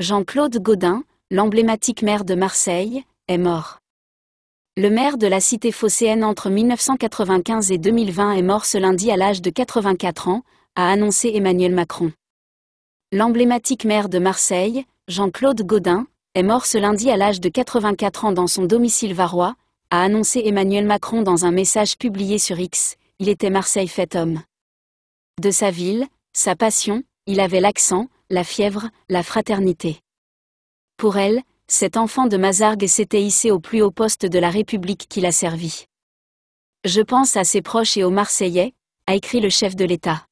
Jean-Claude Gaudin, l'emblématique maire de Marseille, est mort. Le maire de la cité phocéenne entre 1995 et 2020 est mort ce lundi à l'âge de 84 ans, a annoncé Emmanuel Macron. L'emblématique maire de Marseille, Jean-Claude Gaudin, est mort ce lundi à l'âge de 84 ans dans son domicile varois, a annoncé Emmanuel Macron dans un message publié sur X. Il était Marseille fait homme. De sa ville, sa passion, il avait l'accent, la fièvre, la fraternité. Pour elle, cet enfant de Mazargues s'était hissé au plus haut poste de la République qu'il a servi. Je pense à ses proches et aux Marseillais, a écrit le chef de l'État.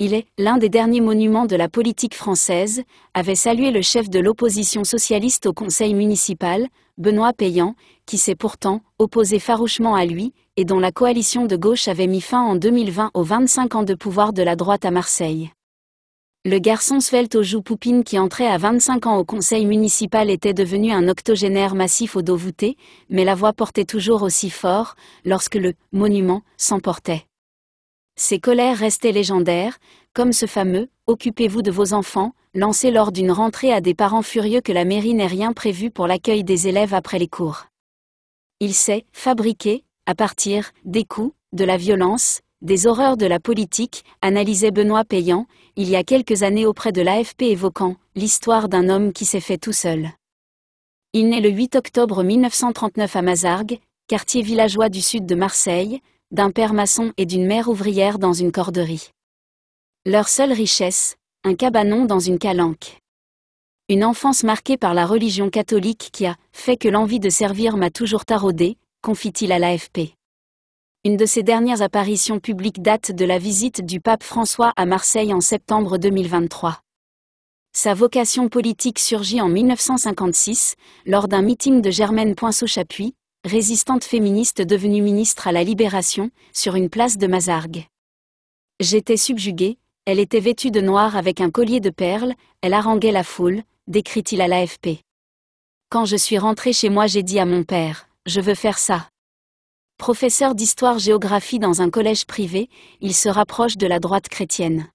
Il est l'un des derniers monuments de la politique française, avait salué le chef de l'opposition socialiste au conseil municipal, Benoît Payan, qui s'est pourtant opposé farouchement à lui et dont la coalition de gauche avait mis fin en 2020 aux 25 ans de pouvoir de la droite à Marseille le garçon svelte aux joues poupines qui entrait à 25 ans au conseil municipal était devenu un octogénaire massif au dos voûté, mais la voix portait toujours aussi fort, lorsque le « monument » s'emportait. Ses colères restaient légendaires, comme ce fameux « Occupez-vous de vos enfants », lancé lors d'une rentrée à des parents furieux que la mairie n'ait rien prévu pour l'accueil des élèves après les cours. Il s'est « fabriqué », à partir « des coups », de la violence, des horreurs de la politique, analysait Benoît Payan, il y a quelques années auprès de l'AFP évoquant l'histoire d'un homme qui s'est fait tout seul. Il naît le 8 octobre 1939 à Mazargues, quartier villageois du sud de Marseille, d'un père maçon et d'une mère ouvrière dans une corderie. Leur seule richesse, un cabanon dans une calanque. Une enfance marquée par la religion catholique qui a fait que l'envie de servir m'a toujours taraudé, confie-t-il à l'AFP. Une de ses dernières apparitions publiques date de la visite du pape François à Marseille en septembre 2023. Sa vocation politique surgit en 1956, lors d'un meeting de Germaine Poinçot-Chapuis, résistante féministe devenue ministre à la Libération, sur une place de Mazargues. J'étais subjuguée, elle était vêtue de noir avec un collier de perles, elle haranguait la foule, décrit-il à l'AFP. Quand je suis rentrée chez moi, j'ai dit à mon père, je veux faire ça. Professeur d'histoire-géographie dans un collège privé, il se rapproche de la droite chrétienne.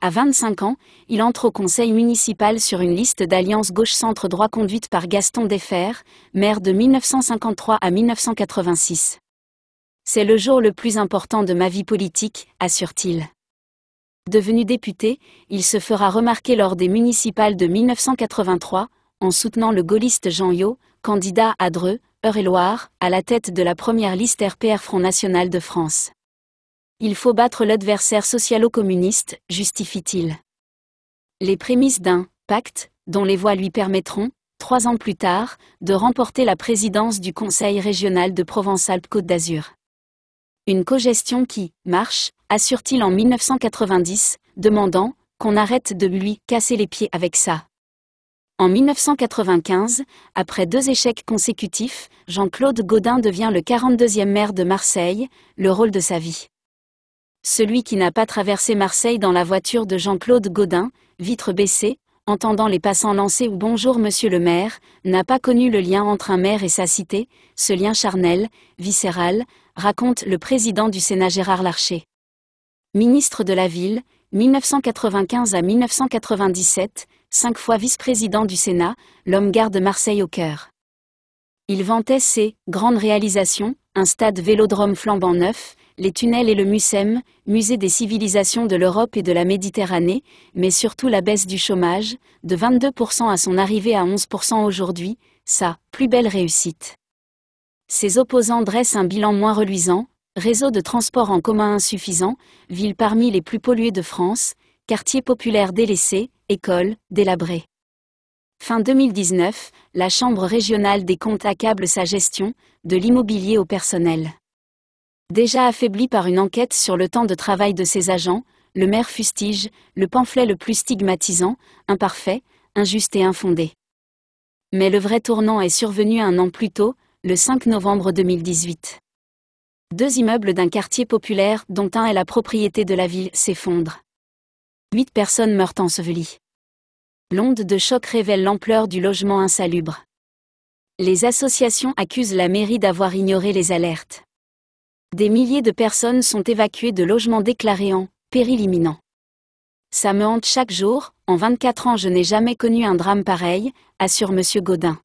À 25 ans, il entre au conseil municipal sur une liste d'alliance gauche-centre-droit conduite par Gaston Defer, maire de 1953 à 1986. C'est le jour le plus important de ma vie politique, assure-t-il. Devenu député, il se fera remarquer lors des municipales de 1983, en soutenant le gaulliste Jean Yau, candidat à Dreux, heure et loire à la tête de la première liste RPR Front National de France. Il faut battre l'adversaire socialo-communiste, justifie-t-il. Les prémices d'un pacte, dont les voix lui permettront, trois ans plus tard, de remporter la présidence du Conseil régional de Provence-Alpes-Côte d'Azur. Une cogestion qui marche, assure-t-il en 1990, demandant qu'on arrête de lui casser les pieds avec ça. En 1995, après deux échecs consécutifs, Jean-Claude Gaudin devient le 42e maire de Marseille, le rôle de sa vie. Celui qui n'a pas traversé Marseille dans la voiture de Jean-Claude Gaudin, vitre baissée, entendant les passants lancer ou bonjour monsieur le maire, n'a pas connu le lien entre un maire et sa cité, ce lien charnel, viscéral, raconte le président du Sénat Gérard Larcher. Ministre de la Ville, 1995 à 1997, cinq fois vice-président du Sénat, l'homme garde Marseille au cœur. Il vantait ses grandes réalisations, un stade vélodrome flambant neuf, les tunnels et le MUSEM, musée des civilisations de l'Europe et de la Méditerranée, mais surtout la baisse du chômage, de 22% à son arrivée à 11% aujourd'hui, sa plus belle réussite. Ses opposants dressent un bilan moins reluisant, réseau de transport en commun insuffisant, ville parmi les plus polluées de France, Quartier populaire délaissé, école, délabrée. Fin 2019, la Chambre régionale des comptes accable sa gestion, de l'immobilier au personnel. Déjà affaibli par une enquête sur le temps de travail de ses agents, le maire fustige le pamphlet le plus stigmatisant, imparfait, injuste et infondé. Mais le vrai tournant est survenu un an plus tôt, le 5 novembre 2018. Deux immeubles d'un quartier populaire, dont un est la propriété de la ville, s'effondrent. Huit personnes meurent ensevelies. L'onde de choc révèle l'ampleur du logement insalubre. Les associations accusent la mairie d'avoir ignoré les alertes. Des milliers de personnes sont évacuées de logements déclarés en péril imminent. Ça me hante chaque jour, en 24 ans je n'ai jamais connu un drame pareil, assure M. Gaudin.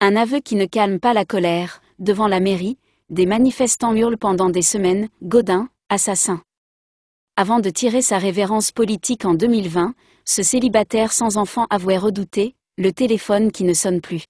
Un aveu qui ne calme pas la colère, devant la mairie, des manifestants hurlent pendant des semaines, Gaudin, assassin avant de tirer sa révérence politique en 2020, ce célibataire sans enfant avouait redouter, le téléphone qui ne sonne plus.